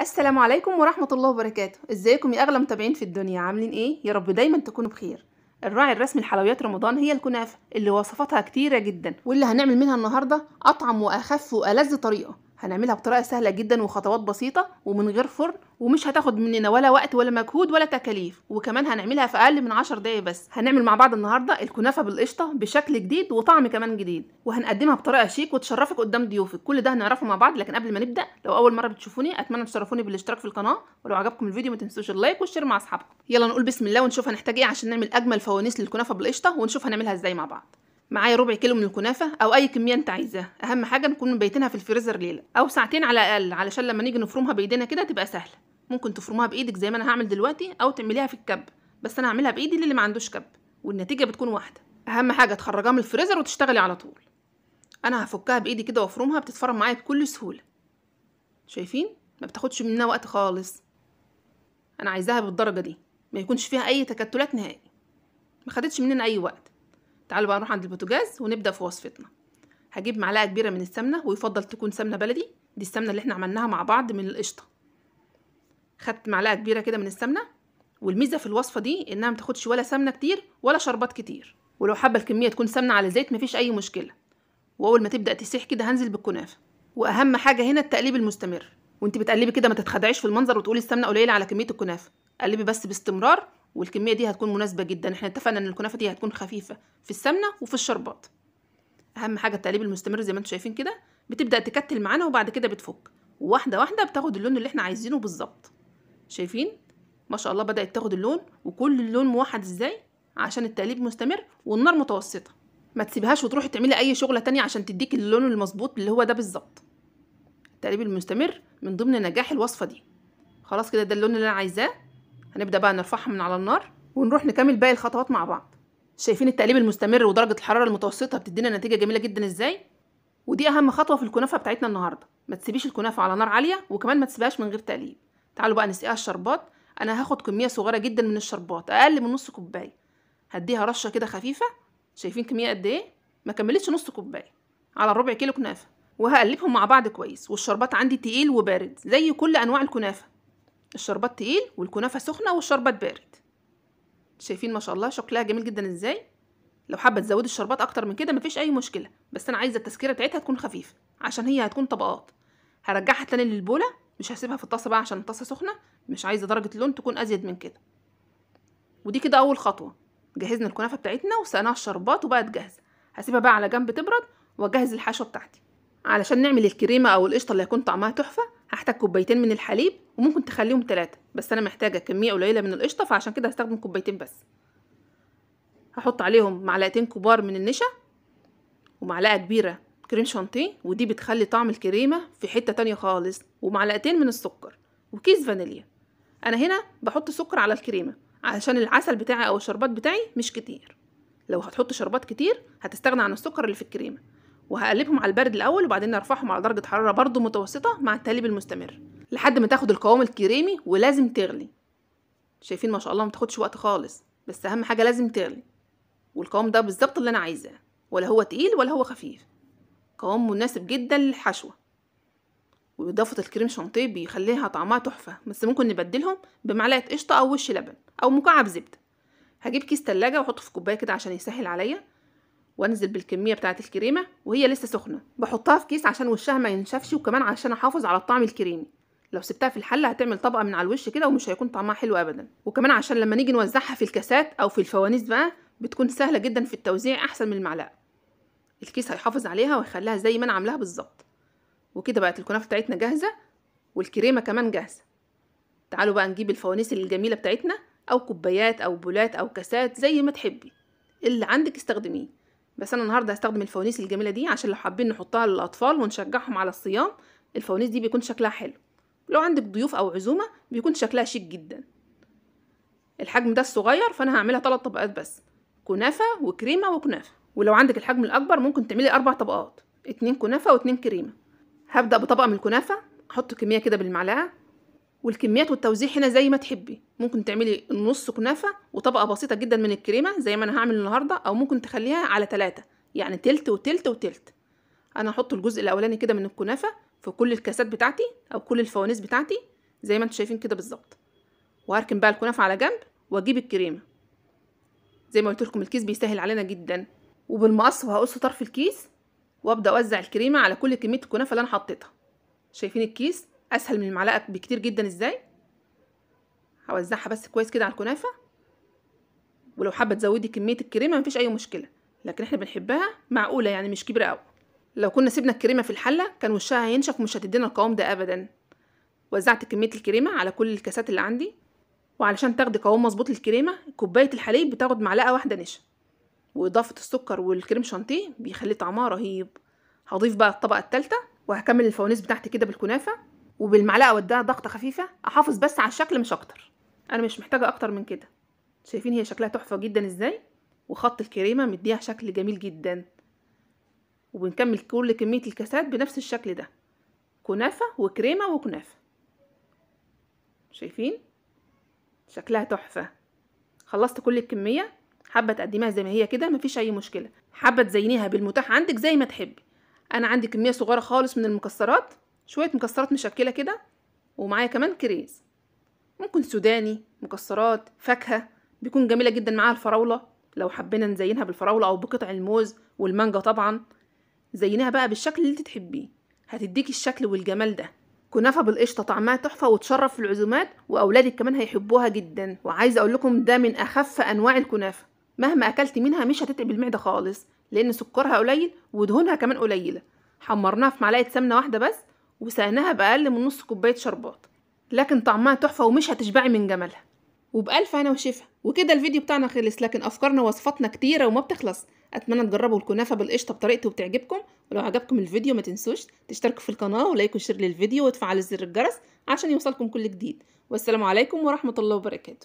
السلام عليكم ورحمة الله وبركاته ازيكم يا اغلى متابعين في الدنيا عاملين ايه يا رب دايما تكونوا بخير الراعي الرسمي لحلويات رمضان هي الكنافة اللي وصفاتها كتيرة جدا واللي هنعمل منها النهاردة اطعم واخف والذ طريقة هنعملها بطريقه سهله جدا وخطوات بسيطه ومن غير فرن ومش هتاخد مننا ولا وقت ولا مجهود ولا تكاليف وكمان هنعملها في اقل من 10 دقايق بس هنعمل مع بعض النهارده الكنافه بالقشطه بشكل جديد وطعم كمان جديد وهنقدمها بطريقه شيك وتشرفك قدام ضيوفك كل ده هنعرفه مع بعض لكن قبل ما نبدا لو اول مره بتشوفوني اتمنى تشرفوني بالاشتراك في القناه ولو عجبكم الفيديو ما تنسوش اللايك والشير مع اصحابكم يلا نقول بسم الله ونشوف هنحتاج ايه عشان نعمل اجمل فوانيس للكنافه بالقشطه ونشوف هنعملها ازاي مع بعض معايا ربع كيلو من الكنافه او اي كميه انت عايزاها اهم حاجه نكون مبيتينها في الفريزر ليله او ساعتين على الاقل علشان لما نيجي نفرمها بايدينا كده تبقى سهله ممكن تفرمها بايدك زي ما انا هعمل دلوقتي او تعمليها في الكب بس انا هعملها بايدي للي ما عندوش كب والنتيجه بتكون واحده اهم حاجه تخرجها من الفريزر وتشتغلي على طول انا هفكها بايدي كده وافرمها بتتفرم معايا بكل سهوله شايفين ما بتاخدش مننا وقت خالص انا عايزاها بالدرجه دي ما يكونش فيها اي تكتلات نهائي ما خدتش مننا اي وقت تعالوا بقى نروح عند البوتاجاز ونبدا في وصفتنا هجيب معلقه كبيره من السمنه ويفضل تكون سمنه بلدي دي السمنه اللي احنا عملناها مع بعض من القشطه خدت معلقه كبيره كده من السمنه والميزه في الوصفه دي انها ما تاخدش ولا سمنه كتير ولا شربات كتير ولو حابه الكميه تكون سمنه على زيت مفيش اي مشكله واول ما تبدا تسيح كده هنزل بالكنافه واهم حاجه هنا التقليب المستمر وانت بتقلبي كده ما تتخدعيش في المنظر وتقولي السمنه قليله على كميه الكنافه قلبي بس باستمرار والكمية دي هتكون مناسبة جدا احنا اتفقنا ان الكنافة دي هتكون خفيفة في السمنة وفي الشربات اهم حاجة التقليب المستمر زي ما انتم شايفين كده بتبدأ تكتل معانا وبعد كده بتفك وواحدة واحدة بتاخد اللون اللي احنا عايزينه بالظبط شايفين ما شاء الله بدأت تاخد اللون وكل اللون موحد ازاي عشان التقليب مستمر والنار متوسطة ما تسيبهاش وتروحي تعملي اي شغلة تانية عشان تديك اللون المظبوط اللي هو ده بالظبط التقليب المستمر من ضمن نجاح الوصفة دي خلاص كده ده اللون اللي انا عايزاه هنبدأ بقى نرفعها من على النار ونروح نكمل باقي الخطوات مع بعض شايفين التقليب المستمر ودرجة الحرارة المتوسطة بتدينا نتيجة جميلة جدا ازاي ودي أهم خطوة في الكنافة بتاعتنا النهاردة ما تسيبيش الكنافة على نار عالية وكمان ما تسيبهاش من غير تقليب تعالوا بقى نسقيها الشربات أنا هاخد كمية صغيرة جدا من الشربات أقل من نص كوباية هديها رشة كده خفيفة شايفين كمية قد إيه ما كملتش نص كوباية على ربع كيلو كنافة وهقلبهم مع بعض كويس والشربات عندي تقيل وبارد زي كل أنواع الكنافة الشربات تقيل والكنافه سخنه والشربات بارد شايفين ما شاء الله شكلها جميل جدا ازاي لو حابه تزودي الشربات اكتر من كده مفيش اي مشكله بس انا عايزه التسكيره بتاعتها تكون خفيفه عشان هي هتكون طبقات هرجعها تاني للبوله مش هسيبها في الطاسه بقى عشان الطاسه سخنه مش عايزه درجه اللون تكون ازيد من كده ودي كده اول خطوه جهزنا الكنافه بتاعتنا وسقناها الشربات وبقت جاهزه هسيبها بقى على جنب تبرد واجهز الحشوه بتاعتي علشان نعمل الكريمه او القشطه اللي هيكون طعمها تحفه هحتاج كوبايتين من الحليب وممكن تخليهم ثلاثة بس أنا محتاجة كمية قليلة من القشطة فعشان كده هستخدم كوبايتين بس هحط عليهم معلقتين كبار من النشا ومعلقة كبيرة كريم شانتيه ودي بتخلي طعم الكريمة في حتة تانية خالص ومعلقتين من السكر وكيس فانيليا أنا هنا بحط سكر على الكريمة علشان العسل بتاعي أو الشربات بتاعي مش كتير لو هتحط شربات كتير هتستغنى عن السكر اللي في الكريمه وهقلبهم على البرد الاول وبعدين ارفعهم على درجه حراره برضو متوسطه مع التقليب المستمر لحد ما تاخد القوام الكريمي ولازم تغلي شايفين ما شاء الله ما تاخدش وقت خالص بس اهم حاجه لازم تغلي والقوام ده بالظبط اللي انا عايزاه ولا هو تقيل ولا هو خفيف قوام مناسب جدا للحشوه وإضافة الكريم شانتيه بيخليها طعمها تحفة بس ممكن نبدلهم بمعلقة قشطة أو وش لبن أو مكعب زبدة هجيب كيس تلاجة وأحطه في كوباية كده عشان يسهل عليا وانزل بالكميه بتاعه الكريمه وهي لسه سخنه بحطها في كيس عشان وشها ما ينشفش وكمان عشان احافظ على الطعم الكريمي لو سبتها في الحله هتعمل طبقه من على الوش كده ومش هيكون طعمها حلو ابدا وكمان عشان لما نيجي نوزعها في الكاسات او في الفوانيس بقى بتكون سهله جدا في التوزيع احسن من المعلقه الكيس هيحافظ عليها ويخليها زي ما انا عاملاها بالظبط وكده بقت الكنافه بتاعتنا جاهزه والكريمه كمان جاهزه تعالوا بقى نجيب الفوانيس الجميله بتاعتنا او كوبايات او بولات او كاسات زي ما تحبي اللي عندك استخدميه بس انا النهارده هستخدم الفوانيس الجميله دي عشان لو حابين نحطها للاطفال ونشجعهم على الصيام الفوانيس دي بيكون شكلها حلو لو عندك ضيوف او عزومه بيكون شكلها شيك جدا الحجم ده الصغير فانا هعملها ثلاث طبقات بس كنافه وكريمه وكنافه ولو عندك الحجم الاكبر ممكن تعملي اربع طبقات اتنين كنافه واتنين كريمه هبدا بطبقه من الكنافه احط كميه كده بالمعلقه والكميات والتوزيع هنا زي ما تحبي ممكن تعملي نص كنافه وطبقه بسيطه جدا من الكريمه زي ما انا هعمل النهارده او ممكن تخليها على ثلاثة يعني تلت وتلت وتلت انا هحط الجزء الاولاني كده من الكنافه في كل الكاسات بتاعتي او كل الفوانيس بتاعتي زي ما انتم شايفين كده بالظبط وهركن بقى الكنافه على جنب واجيب الكريمه زي ما قلت لكم الكيس بيسهل علينا جدا وبالمقص وهقص طرف الكيس وابدا اوزع الكريمه على كل كميه الكنافه اللي انا حطيتها شايفين الكيس اسهل من المعلقه بكتير جدا ازاي هوزعها بس كويس كده على الكنافه ولو حابه تزودي كميه الكريمه مفيش اي مشكله لكن احنا بنحبها معقوله يعني مش كبيره قوي لو كنا سيبنا الكريمه في الحله كان وشها هينشف ومش هتدينا القوام ده ابدا وزعت كميه الكريمه على كل الكاسات اللي عندي وعلشان تاخدي قوام مظبوط للكريمه كوبايه الحليب بتاخد معلقه واحده نشا واضافه السكر والكريم شانتيه بيخلي طعمها رهيب هضيف بقى الطبقه الثالثه وهكمل الفوانيس بتاعتي كده بالكنافه وبالمعلقه اوديها ضغطه خفيفه احافظ بس على الشكل مش اكتر انا مش محتاجه اكتر من كده شايفين هي شكلها تحفه جدا ازاي وخط الكريمه مديها شكل جميل جدا وبنكمل كل كميه الكاسات بنفس الشكل ده كنافه وكريمه وكنافه شايفين شكلها تحفه خلصت كل الكميه حابه تقدميها زي ما هي كده مفيش اي مشكله حابه تزينيها بالمتاح عندك زي ما تحبي انا عندي كميه صغيره خالص من المكسرات شوية مكسرات مشكلة كده ومعايا كمان كريز ممكن سوداني مكسرات فاكهة بيكون جميلة جدا معاها الفراولة لو حبينا نزينها بالفراولة أو بقطع الموز والمانجا طبعا زينها بقى بالشكل اللي انت تحبيه هتديكي الشكل والجمال ده كنافه بالقشطه طعمها تحفه وتشرف في العزومات واولادك كمان هيحبوها جدا وعايزه اقول لكم ده من اخف انواع الكنافه مهما اكلت منها مش هتتعب المعده خالص لان سكرها قليل ودهونها كمان قليله حمرناها في معلقه سمنه واحده بس وسقناها بأقل من نص كوباية شربات لكن طعمها تحفة ومش هتشبعي من جمالها وبألف هنا وشفا وكده الفيديو بتاعنا خلص لكن أفكارنا ووصفاتنا كتيرة وما بتخلص أتمنى تجربوا الكنافة بالقشطة بطريقتي وبتعجبكم ولو عجبكم الفيديو ما تنسوش تشتركوا في القناة ولايك وشير للفيديو وتفعلوا زر الجرس عشان يوصلكم كل جديد والسلام عليكم ورحمة الله وبركاته